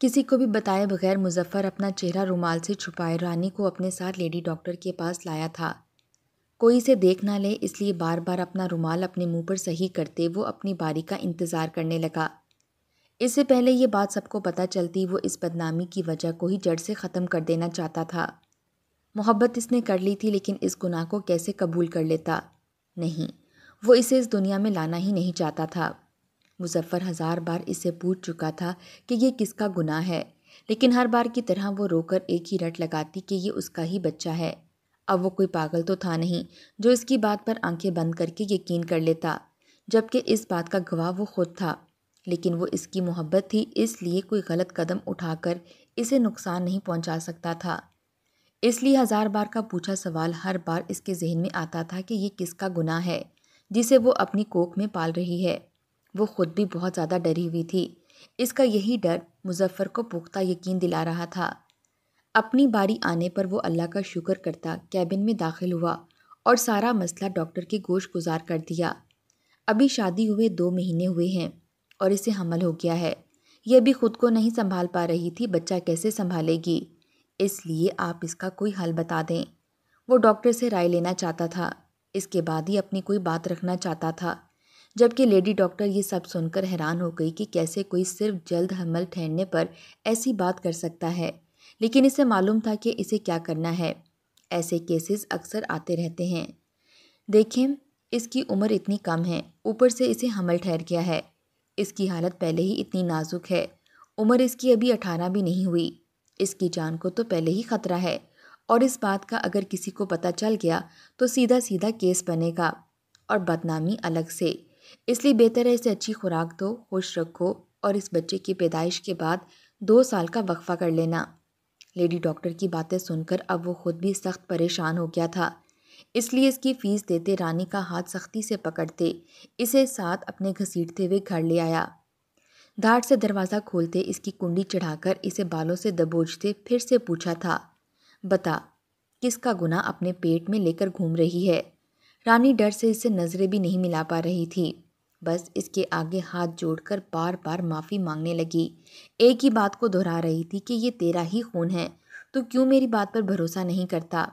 किसी को भी बताए बगैर मुजफ्फ़र अपना चेहरा रुमाल से छुपाए रानी को अपने साथ लेडी डॉक्टर के पास लाया था कोई इसे देख ना ले इसलिए बार बार अपना रुमाल अपने मुंह पर सही करते वो अपनी बारी का इंतज़ार करने लगा इससे पहले ये बात सबको पता चलती वो इस बदनामी की वजह को ही जड़ से ख़त्म कर देना चाहता था मोहब्बत इसने कर ली थी लेकिन इस गुनाह को कैसे कबूल कर लेता नहीं वो इसे इस दुनिया में लाना ही नहीं चाहता था मुजफ़्फ़र हज़ार बार इससे पूछ चुका था कि ये किसका गुनाह है लेकिन हर बार की तरह वो रोकर एक ही रट लगाती कि ये उसका ही बच्चा है अब वो कोई पागल तो था नहीं जो इसकी बात पर आंखें बंद करके यकीन कर लेता जबकि इस बात का गवाह वो खुद था लेकिन वो इसकी मोहब्बत थी इसलिए कोई गलत कदम उठाकर इसे नुकसान नहीं पहुंचा सकता था इसलिए हज़ार बार का पूछा सवाल हर बार इसके जहन में आता था कि ये किसका गुनाह है जिसे वो अपनी कोख में पाल रही है वो खुद भी बहुत ज़्यादा डरी हुई थी इसका यही डर मुजफ्फ़र को पुख्ता यकीन दिला रहा था अपनी बारी आने पर वो अल्लाह का शुक्र करता कैबिन में दाखिल हुआ और सारा मसला डॉक्टर के गोश गुजार कर दिया अभी शादी हुए दो महीने हुए हैं और इसे हमल हो गया है यह भी खुद को नहीं संभाल पा रही थी बच्चा कैसे संभालेगी इसलिए आप इसका कोई हल बता दें वो डॉक्टर से राय लेना चाहता था इसके बाद ही अपनी कोई बात रखना चाहता था जबकि लेडी डॉक्टर ये सब सुनकर हैरान हो गई कि कैसे कोई सिर्फ जल्द हमल ठहरने पर ऐसी बात कर सकता है लेकिन इसे मालूम था कि इसे क्या करना है ऐसे केसेस अक्सर आते रहते हैं देखें इसकी उम्र इतनी कम है ऊपर से इसे हमल ठहर गया है इसकी हालत पहले ही इतनी नाजुक है उम्र इसकी अभी अठारह भी नहीं हुई इसकी जान को तो पहले ही खतरा है और इस बात का अगर किसी को पता चल गया तो सीधा सीधा केस बनेगा और बदनामी अलग से इसलिए बेहतर है इसे अच्छी खुराक दो खुश रखो और इस बच्चे की पैदाइश के बाद दो साल का वक्फा कर लेना लेडी डॉक्टर की बातें सुनकर अब वो खुद भी सख्त परेशान हो गया था इसलिए इसकी फ़ीस देते रानी का हाथ सख्ती से पकड़ते इसे साथ अपने घसीटते हुए घर ले आया धाट से दरवाज़ा खोलते इसकी कुंडी चढ़ाकर इसे बालों से दबोचते फिर से पूछा था बता किसका गुना अपने पेट में लेकर घूम रही है रानी डर से इसे नज़रें भी नहीं मिला पा रही थी बस इसके आगे हाथ जोड़कर बार बार माफ़ी मांगने लगी एक ही बात को दोहरा रही थी कि ये तेरा ही खून है तो क्यों मेरी बात पर भरोसा नहीं करता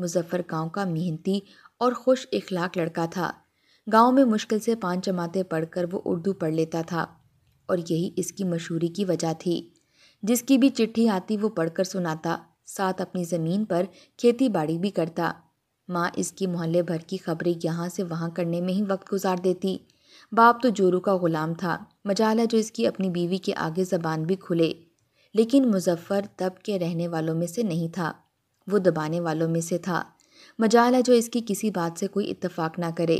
मुजफ्फ़र गांव का मेहनती और खुश इखलाक लड़का था गांव में मुश्किल से पाँच जमातें पढ़कर वो उर्दू पढ़ लेता था और यही इसकी मशहूरी की वजह थी जिसकी भी चिट्ठी आती वो पढ़कर सुनाता साथ अपनी ज़मीन पर खेती बाड़ी भी करता माँ इसकी मोहल्ले भर की खबरें यहाँ से वहाँ करने में ही वक्त गुजार देती बाप तो जोरू का ग़ुलाम था मजाला जो इसकी अपनी बीवी के आगे ज़बान भी खुले लेकिन मुजफ़्फ़र तब के रहने वालों में से नहीं था वो दबाने वालों में से था मजाला जो इसकी किसी बात से कोई इतफाक़ ना करे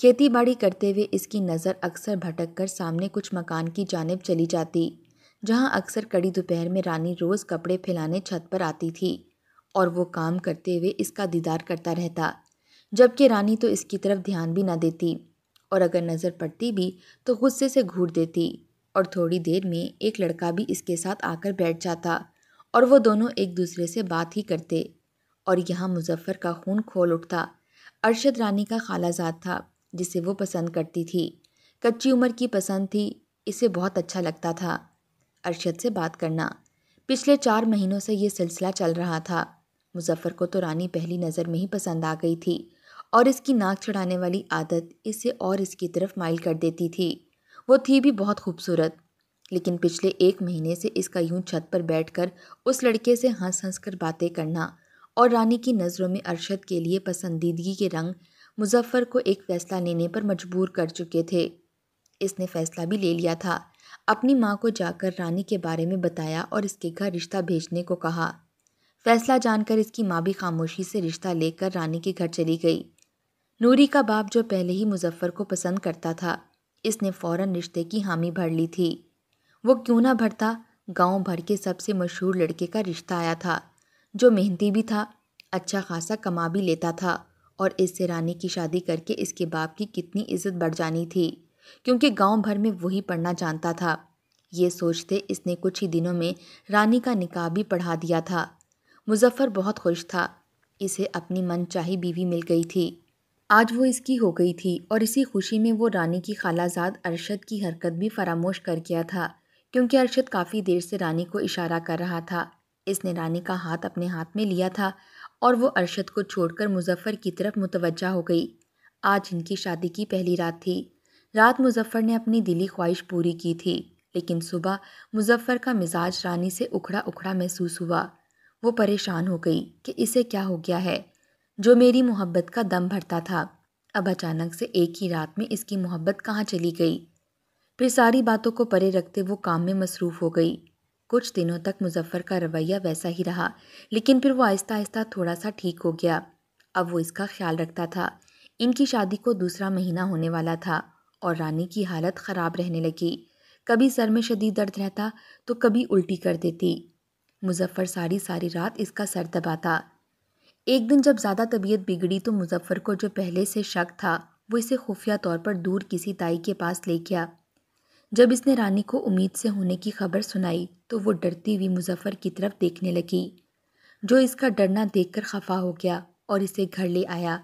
खेती बाड़ी करते हुए इसकी नज़र अक्सर भटक कर सामने कुछ मकान की जानब चली जाती जहाँ अक्सर कड़ी दोपहर में रानी रोज़ कपड़े फैलाने छत पर आती थी और वो काम करते हुए इसका दीदार करता रहता जबकि रानी तो इसकी तरफ ध्यान भी ना देती और अगर नज़र पड़ती भी तो गुस्से से घूर देती और थोड़ी देर में एक लड़का भी इसके साथ आकर बैठ जाता और वो दोनों एक दूसरे से बात ही करते और यहाँ मुजफ्फ़र का खून खोल उठता अरशद रानी का खालाजात था जिसे वो पसंद करती थी कच्ची उम्र की पसंद थी इसे बहुत अच्छा लगता था अरशद से बात करना पिछले चार महीनों से ये सिलसिला चल रहा था मुजफ्फ़र को तो रानी पहली नज़र में ही पसंद आ गई थी और इसकी नाक चढ़ाने वाली आदत इसे और इसकी तरफ माइल कर देती थी वो थी भी बहुत खूबसूरत लेकिन पिछले एक महीने से इसका यूं छत पर बैठकर उस लड़के से हंस हंस कर बातें करना और रानी की नज़रों में अरशद के लिए पसंदीदगी के रंग मुजफ्फ़र को एक फ़ैसला लेने पर मजबूर कर चुके थे इसने फ़ैसला भी ले लिया था अपनी माँ को जाकर रानी के बारे में बताया और इसके घर रिश्ता भेजने को कहा फ़ैसला जानकर इसकी माँ भी खामोशी से रिश्ता लेकर रानी के घर चली गई नूरी का बाप जो पहले ही मुजफ्फ़र को पसंद करता था इसने फौरन रिश्ते की हामी भर ली थी वो क्यों ना भरता गांव भर के सबसे मशहूर लड़के का रिश्ता आया था जो मेहनती भी था अच्छा खासा कमा भी लेता था और इससे रानी की शादी करके इसके बाप की कितनी इज्जत बढ़ जानी थी क्योंकि गांव भर में वही पढ़ना जानता था ये सोचते इसने कुछ ही दिनों में रानी का निकाह भी पढ़ा दिया था मुजफ्फ़र बहुत खुश था इसे अपनी मनचाही बीवी मिल गई थी आज वो इसकी हो गई थी और इसी खुशी में वो रानी की खालाजाद अरशद की हरकत भी फरामोश कर गया था क्योंकि अरशद काफ़ी देर से रानी को इशारा कर रहा था इसने रानी का हाथ अपने हाथ में लिया था और वो अरशद को छोड़कर मुजफ्फ़र की तरफ मुतवजा हो गई आज इनकी शादी की पहली रात थी रात मुजफ्फ़र ने अपनी दिली ख्वाहिश पूरी की थी लेकिन सुबह मुजफ्फ़र का मिजाज रानी से उखड़ा उखड़ा महसूस हुआ वो परेशान हो गई कि इसे क्या हो गया है जो मेरी मोहब्बत का दम भरता था अब अचानक से एक ही रात में इसकी मोहब्बत कहाँ चली गई फिर सारी बातों को परे रखते वो काम में मसरूफ़ हो गई कुछ दिनों तक मुजफ्फ़र का रवैया वैसा ही रहा लेकिन फिर वो आहिस्ता आहिस्ता थोड़ा सा ठीक हो गया अब वो इसका ख्याल रखता था इनकी शादी को दूसरा महीना होने वाला था और रानी की हालत ख़राब रहने लगी कभी सर में शदीद दर्द रहता तो कभी उल्टी कर देती मुजफ्फ़र सारी सारी रात इसका सर दबाता एक दिन जब ज़्यादा तबीयत बिगड़ी तो मुजफ्फ़र को जो पहले से शक था वो इसे खुफिया तौर पर दूर किसी ताई के पास ले गया जब इसने रानी को उम्मीद से होने की खबर सुनाई तो वो डरती हुई मुजफ्फ़र की तरफ देखने लगी जो इसका डरना देखकर खफा हो गया और इसे घर ले आया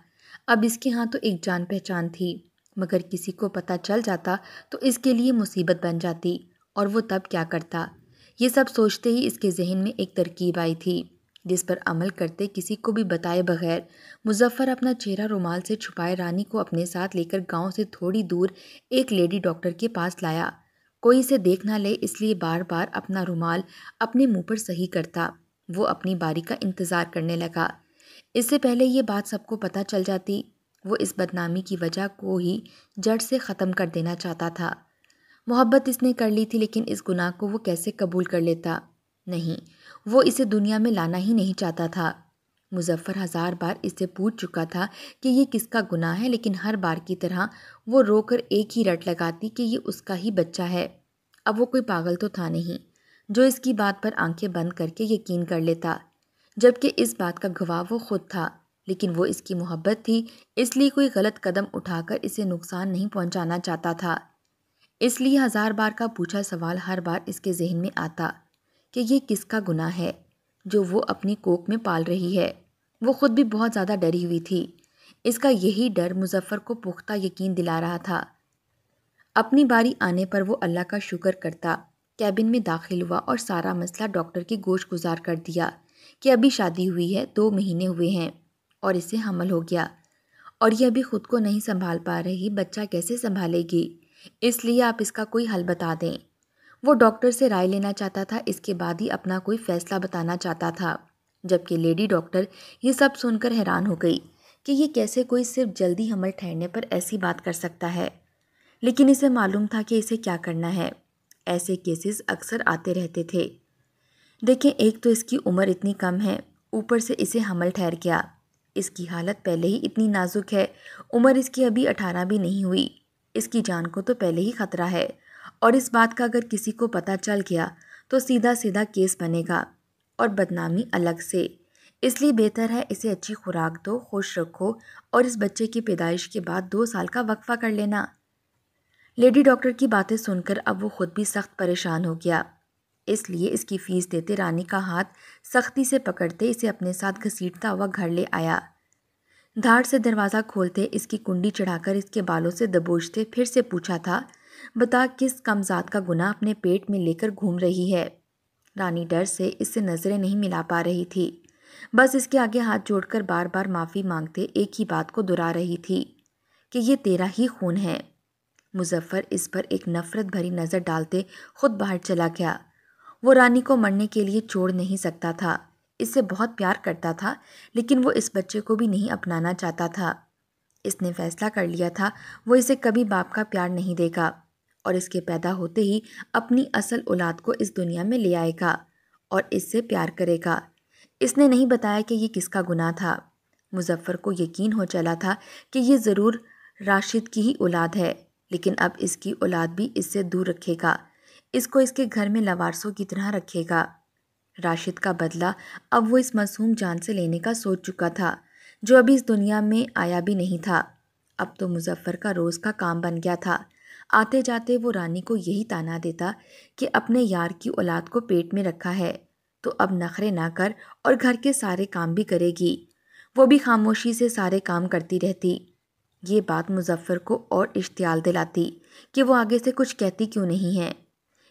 अब इसके यहाँ तो एक जान पहचान थी मगर किसी को पता चल जाता तो इसके लिए मुसीबत बन जाती और वो तब क्या करता ये सब सोचते ही इसके जहन में एक तरकीब आई थी जिस पर अमल करते किसी को भी बताए बगैर मुजफ्फ़र अपना चेहरा रुमाल से छुपाए रानी को अपने साथ लेकर गांव से थोड़ी दूर एक लेडी डॉक्टर के पास लाया कोई इसे देख ना ले इसलिए बार बार अपना रुमाल अपने मुंह पर सही करता वो अपनी बारी का इंतज़ार करने लगा इससे पहले ये बात सबको पता चल जाती वो इस बदनामी की वजह को ही जड़ से ख़त्म कर देना चाहता था मोहब्बत इसने कर ली थी लेकिन इस गुनाह को वो कैसे कबूल कर लेता नहीं वो इसे दुनिया में लाना ही नहीं चाहता था मुजफ्फ़र हज़ार बार इससे पूछ चुका था कि ये किसका गुनाह है लेकिन हर बार की तरह वो रोकर एक ही रट लगाती कि ये उसका ही बच्चा है अब वो कोई पागल तो था नहीं जो इसकी बात पर आंखें बंद करके यकीन कर लेता जबकि इस बात का गवाह वो खुद था लेकिन वो इसकी मोहब्बत थी इसलिए कोई गलत कदम उठाकर इसे नुकसान नहीं पहुंचाना चाहता था इसलिए हज़ार बार का पूछा सवाल हर बार इसके जहन में आता कि यह किसका गुना है जो वो अपनी कोख में पाल रही है वो खुद भी बहुत ज़्यादा डरी हुई थी इसका यही डर मुजफ्फ़र को पुख्ता यकीन दिला रहा था अपनी बारी आने पर वो अल्लाह का शुक्र करता कैबिन में दाखिल हुआ और सारा मसला डॉक्टर की गोश गुजार कर दिया कि अभी शादी हुई है दो महीने हुए हैं और इसे हमल हो गया और यह अभी खुद को नहीं संभाल पा रही बच्चा कैसे संभालेगी इसलिए आप इसका कोई हल बता दें वो डॉक्टर से राय लेना चाहता था इसके बाद ही अपना कोई फैसला बताना चाहता था जबकि लेडी डॉक्टर ये सब सुनकर हैरान हो गई कि ये कैसे कोई सिर्फ जल्दी हमल ठहरने पर ऐसी बात कर सकता है लेकिन इसे मालूम था कि इसे क्या करना है ऐसे केसेस अक्सर आते रहते थे देखें एक तो इसकी उम्र इतनी कम है ऊपर से इसे हमल ठहर गया इसकी हालत पहले ही इतनी नाजुक है उम्र इसकी अभी अठारह भी नहीं हुई इसकी जान को तो पहले ही खतरा है और इस बात का अगर किसी को पता चल गया तो सीधा सीधा केस बनेगा और बदनामी अलग से इसलिए बेहतर है इसे अच्छी खुराक दो खुश रखो और इस बच्चे की पैदाइश के बाद दो साल का वक्फा कर लेना लेडी डॉक्टर की बातें सुनकर अब वो खुद भी सख्त परेशान हो गया इसलिए इसकी फ़ीस देते रानी का हाथ सख्ती से पकड़ते इसे अपने साथ घसीटता हुआ घर ले आया धार से दरवाज़ा खोलते इसकी कुंडी चढ़ाकर इसके बालों से दबोचते फिर से पूछा था बता किस कमजात का गुना अपने पेट में लेकर घूम रही है रानी डर से इससे नज़रें नहीं मिला पा रही थी बस इसके आगे हाथ जोड़कर बार बार माफ़ी मांगते एक ही बात को दोहरा रही थी कि ये तेरा ही खून है मुजफ्फ़र इस पर एक नफ़रत भरी नज़र डालते खुद बाहर चला गया वो रानी को मरने के लिए छोड़ नहीं सकता था इससे बहुत प्यार करता था लेकिन वो इस बच्चे को भी नहीं अपनाना चाहता था इसने फैसला कर लिया था वो इसे कभी बाप का प्यार नहीं देगा और इसके पैदा होते ही अपनी असल औलाद को इस दुनिया में ले आएगा और इससे प्यार करेगा इसने नहीं बताया कि ये किसका गुनाह था मुजफ्फ़र को यकीन हो चला था कि ये ज़रूर राशिद की ही औलाद है लेकिन अब इसकी औलाद भी इससे दूर रखेगा इसको इसके घर में लवारसों की तरह रखेगा राशिद का बदला अब वो इस मासूम जान से लेने का सोच चुका था जो अभी इस दुनिया में आया भी नहीं था अब तो मुजफ्फ़र का रोज़ का काम बन गया था आते जाते वो रानी को यही ताना देता कि अपने यार की औलाद को पेट में रखा है तो अब नखरे ना कर और घर के सारे काम भी करेगी वो भी खामोशी से सारे काम करती रहती ये बात मुजफ्फ़र को और इश्तियाल दिलाती कि वो आगे से कुछ कहती क्यों नहीं है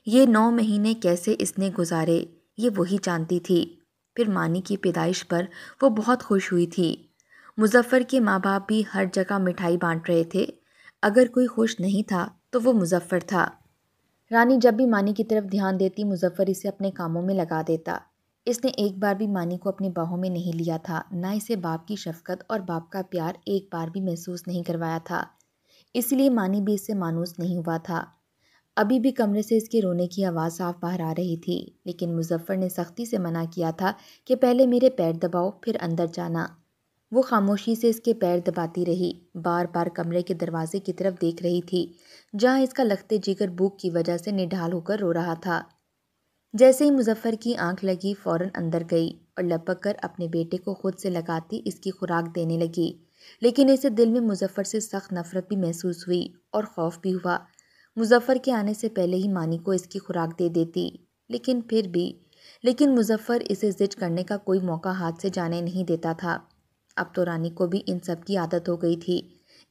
ये नौ महीने कैसे इसने गुजारे ये वही जानती थी फिर मानी की पैदाइश पर वो बहुत खुश हुई थी मुजफ्फ़र के माँ बाप भी हर जगह मिठाई बांट रहे थे अगर कोई खुश नहीं था तो वो मुजफ़्फ़र था रानी जब भी मानी की तरफ ध्यान देती मुजफ़्फ़र इसे अपने कामों में लगा देता इसने एक बार भी मानी को अपनी बाहों में नहीं लिया था ना इसे बाप की शफकत और बाप का प्यार एक बार भी महसूस नहीं करवाया था इसलिए मानी भी इससे मानूस नहीं हुआ था अभी भी कमरे से इसके रोने की आवाज़ साफ बाहर आ रही थी लेकिन मुजफ्फ़र ने सख्ती से मना किया था कि पहले मेरे पैर दबाओ फिर अंदर जाना वो खामोशी से इसके पैर दबाती रही बार बार कमरे के दरवाजे की तरफ देख रही थी जहाँ इसका लगते जिगर भूख की वजह से निढाल होकर रो रहा था जैसे ही मुजफ्फ़र की आंख लगी फौरन अंदर गई और लपक कर अपने बेटे को खुद से लगाती इसकी खुराक देने लगी लेकिन इसे दिल में मुजफ्फ़र से सख्त नफरत भी महसूस हुई और खौफ भी हुआ मुजफ्फ़र के आने से पहले ही मानी को इसकी खुराक दे देती लेकिन फिर भी लेकिन मुजफ्फ़र इसे जिद करने का कोई मौका हाथ से जाने नहीं देता था अब तो रानी को भी इन सब की आदत हो गई थी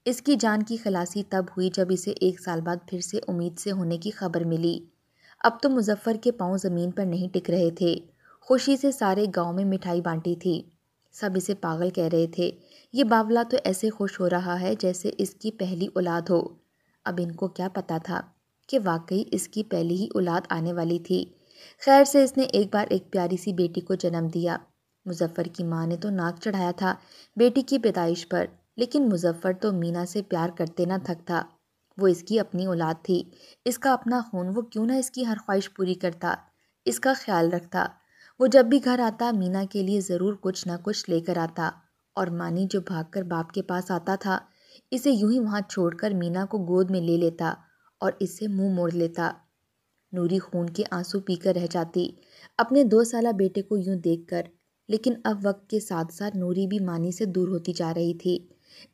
इसकी जान की खलासी तब हुई जब इसे एक साल बाद फिर से उम्मीद से होने की खबर मिली अब तो मुजफ्फ़र के पाँव ज़मीन पर नहीं टिक रहे थे खुशी से सारे गांव में मिठाई बांटी थी सब इसे पागल कह रहे थे ये बावला तो ऐसे खुश हो रहा है जैसे इसकी पहली औलाद हो अब इनको क्या पता था कि वाकई इसकी पहली ही औलाद आने वाली थी खैर से इसने एक बार एक प्यारी सी बेटी को जन्म दिया मुजफ़्फ़र की माँ ने तो नाक चढ़ाया था बेटी की पैदाइश पर लेकिन मुजफ़्फ़र तो मीना से प्यार करते ना थकता वो इसकी अपनी औलाद थी इसका अपना खून वो क्यों ना इसकी हर ख्वाहिश पूरी करता इसका ख्याल रखता वो जब भी घर आता मीना के लिए ज़रूर कुछ ना कुछ लेकर आता और मानी जो भागकर बाप के पास आता था इसे यूं ही वहाँ छोड़कर मीना को गोद में ले लेता और इससे मुंह मोड़ लेता नूरी खून के आंसू पीकर रह जाती अपने दो साल बेटे को यूं देखकर लेकिन अब वक्त के साथ साथ नूरी भी मानी से दूर होती जा रही थी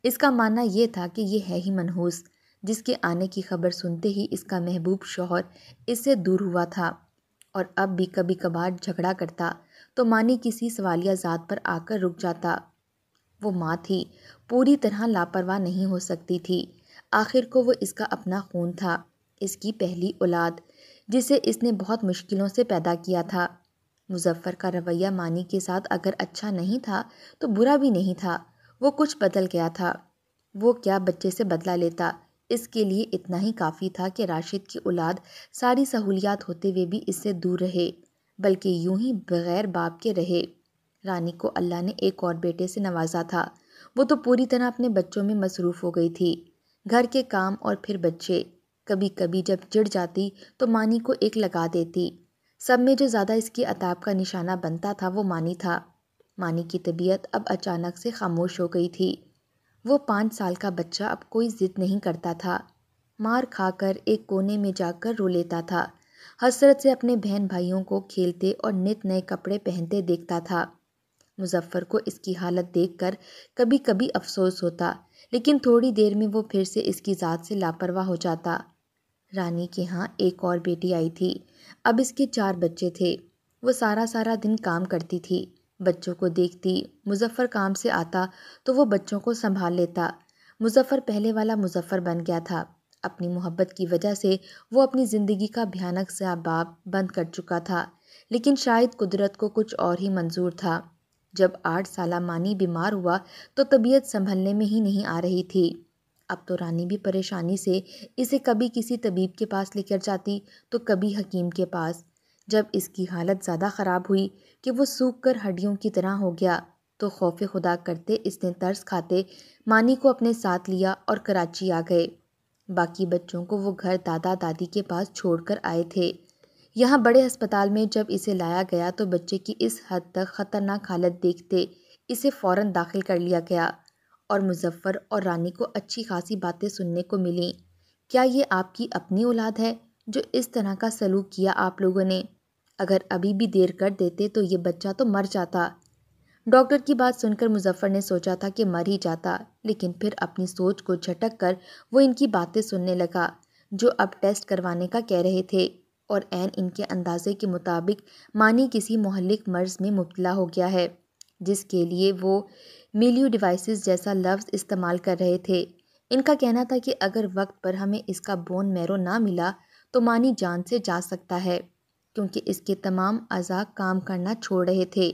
इसका मानना यह था कि यह है ही मनहूस जिसके आने की खबर सुनते ही इसका महबूब शोहर इससे दूर हुआ था और अब भी कभी कभार झगड़ा करता तो मानी किसी सवालिया ज़ात पर आकर रुक जाता वो माँ थी पूरी तरह लापरवाह नहीं हो सकती थी आखिर को वो इसका अपना खून था इसकी पहली औलाद जिसे इसने बहुत मुश्किलों से पैदा किया था मुजफ्फ़र का रवैया मानी के साथ अगर अच्छा नहीं था तो बुरा भी नहीं था वो कुछ बदल गया था वो क्या बच्चे से बदला लेता इसके लिए इतना ही काफ़ी था कि राशिद की औलाद सारी सहूलियात होते हुए भी इससे दूर रहे बल्कि यूं ही बगैर बाप के रहे रानी को अल्लाह ने एक और बेटे से नवाजा था वो तो पूरी तरह अपने बच्चों में मसरूफ़ हो गई थी घर के काम और फिर बच्चे कभी कभी जब चिड़ जाती तो मानी को एक लगा देती सब में जो ज़्यादा इसकी अताब का निशाना बनता था वो मानी था मानी की तबीयत अब अचानक से खामोश हो गई थी वो पाँच साल का बच्चा अब कोई ज़िद नहीं करता था मार खाकर एक कोने में जाकर रो लेता था हसरत से अपने बहन भाइयों को खेलते और नित नए कपड़े पहनते देखता था मुजफ्फ़र को इसकी हालत देखकर कभी कभी अफसोस होता लेकिन थोड़ी देर में वो फिर से इसकी ज़ात से लापरवाह हो जाता रानी के यहाँ एक और बेटी आई थी अब इसके चार बच्चे थे वो सारा सारा दिन काम करती थी बच्चों को देखती मुजफ्फ़र काम से आता तो वो बच्चों को संभाल लेता मुजफ्फ़र पहले वाला मुजफ्फ़र बन गया था अपनी मोहब्बत की वजह से वो अपनी ज़िंदगी का भयानक सा बाब बंद कर चुका था लेकिन शायद कुदरत को कुछ और ही मंजूर था जब आठ साल मानी बीमार हुआ तो तबीयत संभलने में ही नहीं आ रही थी अब तो रानी भी परेशानी से इसे कभी किसी तबीब के पास लेकर जाती तो कभी हकीम के पास जब इसकी हालत ज़्यादा ख़राब हुई कि वो सूख कर हड्डियों की तरह हो गया तो खौफ खुदा करते इसने तर्स खाते मानी को अपने साथ लिया और कराची आ गए बाकी बच्चों को वो घर दादा दादी के पास छोड़कर आए थे यहाँ बड़े अस्पताल में जब इसे लाया गया तो बच्चे की इस हद तक ख़तरनाक हालत देखते इसे फ़ौर दाखिल कर लिया गया और मुजफ्फ़र और रानी को अच्छी खासी बातें सुनने को मिली क्या ये आपकी अपनी औलाद है जो इस तरह का सलूक किया आप लोगों ने अगर अभी भी देर कर देते तो ये बच्चा तो मर जाता डॉक्टर की बात सुनकर मुजफ्फ़र ने सोचा था कि मर ही जाता लेकिन फिर अपनी सोच को झटक कर वो इनकी बातें सुनने लगा जो अब टेस्ट करवाने का कह रहे थे और एन इनके अंदाजे के मुताबिक मानी किसी मोहलिक मर्ज में मुबतला हो गया है जिसके लिए वो मिलियो डिवाइसेस जैसा लफ्ज़ इस्तेमाल कर रहे थे इनका कहना था कि अगर वक्त पर हमें इसका बोन मैरो ना मिला तो मानी जान से जा सकता है क्योंकि इसके तमाम अज़ा काम करना छोड़ रहे थे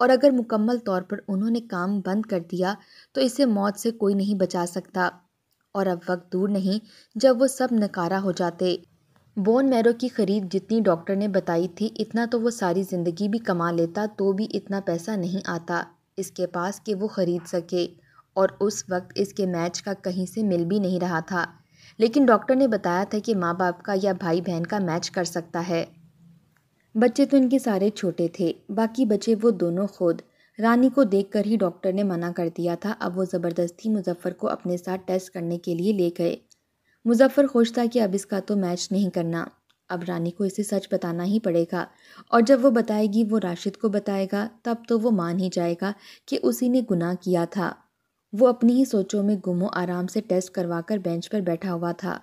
और अगर मुकम्मल तौर पर उन्होंने काम बंद कर दिया तो इसे मौत से कोई नहीं बचा सकता और अब वक्त दूर नहीं जब वो सब नकारा हो जाते बोन मैरो की ख़रीद जितनी डॉक्टर ने बताई थी इतना तो वो सारी ज़िंदगी भी कमा लेता तो भी इतना पैसा नहीं आता इसके पास कि वो ख़रीद सके और उस वक्त इसके मैच का कहीं से मिल भी नहीं रहा था लेकिन डॉक्टर ने बताया था कि माँ बाप का या भाई बहन का मैच कर सकता है बच्चे तो इनके सारे छोटे थे बाकी बचे वो दोनों खुद रानी को देखकर ही डॉक्टर ने मना कर दिया था अब वो ज़बरदस्ती मुजफ्फ़र को अपने साथ टेस्ट करने के लिए ले गए मुजफ्फ़र खुश था कि अब इसका तो मैच नहीं करना अब रानी को इसे सच बताना ही पड़ेगा और जब वो बताएगी वो राशिद को बताएगा तब तो वो मान ही जाएगा कि उसी ने गुनाह किया था वो अपनी ही सोचों में गुमो आराम से टेस्ट करवाकर बेंच पर बैठा हुआ था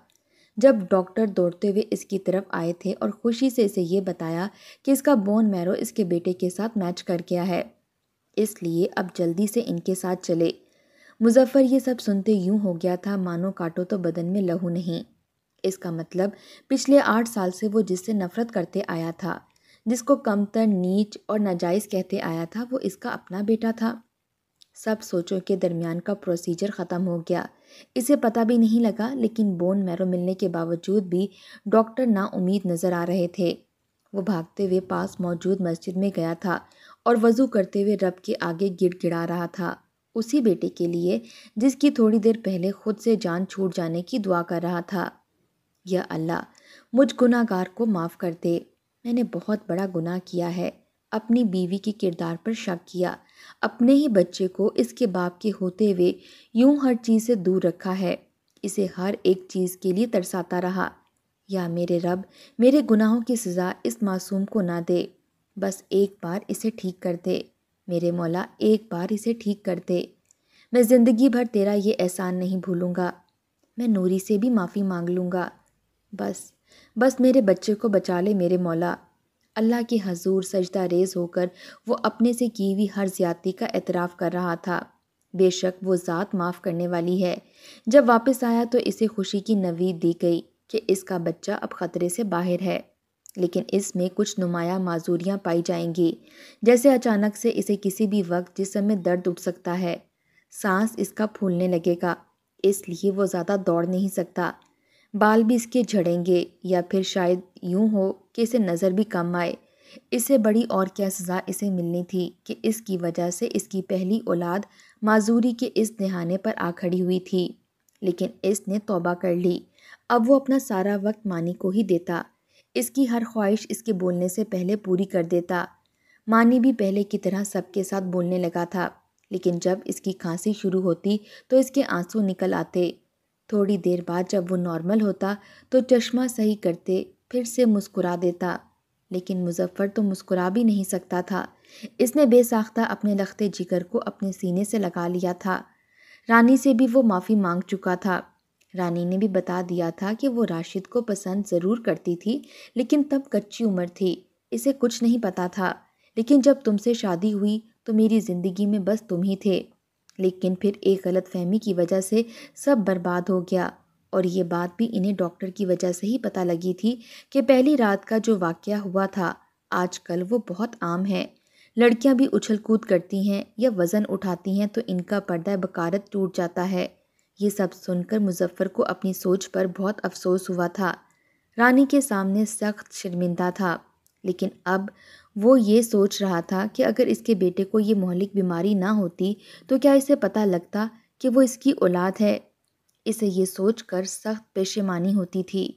जब डॉक्टर दौड़ते हुए इसकी तरफ आए थे और खुशी से इसे ये बताया कि इसका बोन मैरो इसके बेटे के साथ मैच कर गया है इसलिए अब जल्दी से इनके साथ चले मुजफ्फ़र ये सब सुनते यूं हो गया था मानो काटो तो बदन में लहू नहीं इसका मतलब पिछले आठ साल से वो जिससे नफरत करते आया था जिसको कमतर नीच और नाजायज़ कहते आया था वो इसका अपना बेटा था सब सोचों के दरमियान का प्रोसीजर ख़त्म हो गया इसे पता भी नहीं लगा लेकिन बोन मैरो मिलने के बावजूद भी डॉक्टर नाउमीद नज़र आ रहे थे वो भागते हुए पास मौजूद मस्जिद में गया था और वज़ू करते हुए रब के आगे गिड़गिड़ा रहा था उसी बेटे के लिए जिसकी थोड़ी देर पहले खुद से जान छूट जाने की दुआ कर रहा था या अल्लाह मुझ गुनागार को माफ़ कर दे मैंने बहुत बड़ा गुनाह किया है अपनी बीवी के किरदार पर शक किया अपने ही बच्चे को इसके बाप के होते हुए यूं हर चीज़ से दूर रखा है इसे हर एक चीज़ के लिए तरसाता रहा या मेरे रब मेरे गुनाहों की सज़ा इस मासूम को ना दे बस एक बार इसे ठीक कर दे मेरे मौला एक बार इसे ठीक कर दे मैं ज़िंदगी भर तेरा ये एहसान नहीं भूलूँगा मैं नूरी से भी माफ़ी मांग लूँगा बस बस मेरे बच्चे को बचा ले मेरे मौला अल्लाह के हजूर सजदा रेज होकर वो अपने से की हुई हर ज्यादती का एतराफ़ कर रहा था बेशक वो ज़ात माफ़ करने वाली है जब वापस आया तो इसे खुशी की नवीद दी गई कि इसका बच्चा अब ख़तरे से बाहर है लेकिन इसमें कुछ नुमाया माजूरियाँ पाई जाएंगी जैसे अचानक से इसे किसी भी वक्त जिसम में दर्द उठ सकता है सांस इसका फूलने लगेगा इसलिए वो ज़्यादा दौड़ नहीं सकता बाल भी इसके झड़ेंगे या फिर शायद यूं हो कि इसे नज़र भी कम आए इससे बड़ी और क्या सज़ा इसे मिलनी थी कि इसकी वजह से इसकी पहली औलाद माजूरी के इस दहाने पर आ खड़ी हुई थी लेकिन इसने तोबा कर ली अब वो अपना सारा वक्त मानी को ही देता इसकी हर ख्वाहिश इसके बोलने से पहले पूरी कर देता मानी भी पहले की तरह सबके साथ बोलने लगा था लेकिन जब इसकी खांसी शुरू होती तो इसके आंसू निकल आते थोड़ी देर बाद जब वो नॉर्मल होता तो चश्मा सही करते फिर से मुस्कुरा देता लेकिन मुजफ्फ़र तो मुस्कुरा भी नहीं सकता था इसने बेसाख्ता अपने लखते जिगर को अपने सीने से लगा लिया था रानी से भी वो माफ़ी मांग चुका था रानी ने भी बता दिया था कि वो राशिद को पसंद ज़रूर करती थी लेकिन तब कच्ची उम्र थी इसे कुछ नहीं पता था लेकिन जब तुमसे शादी हुई तो मेरी ज़िंदगी में बस तुम ही थे लेकिन फिर एक गलत फहमी की वजह से सब बर्बाद हो गया और ये बात भी इन्हें डॉक्टर की वजह से ही पता लगी थी कि पहली रात का जो वाक़ हुआ था आजकल वो बहुत आम है लड़कियां भी उछल कूद करती हैं या वज़न उठाती हैं तो इनका पर्दा बकारत टूट जाता है ये सब सुनकर मुजफ्फ़र को अपनी सोच पर बहुत अफसोस हुआ था रानी के सामने सख्त शर्मिंदा था लेकिन अब वो ये सोच रहा था कि अगर इसके बेटे को ये मौलिक बीमारी ना होती तो क्या इसे पता लगता कि वो इसकी औलाद है इसे ये सोच कर सख्त पेशेमानी होती थी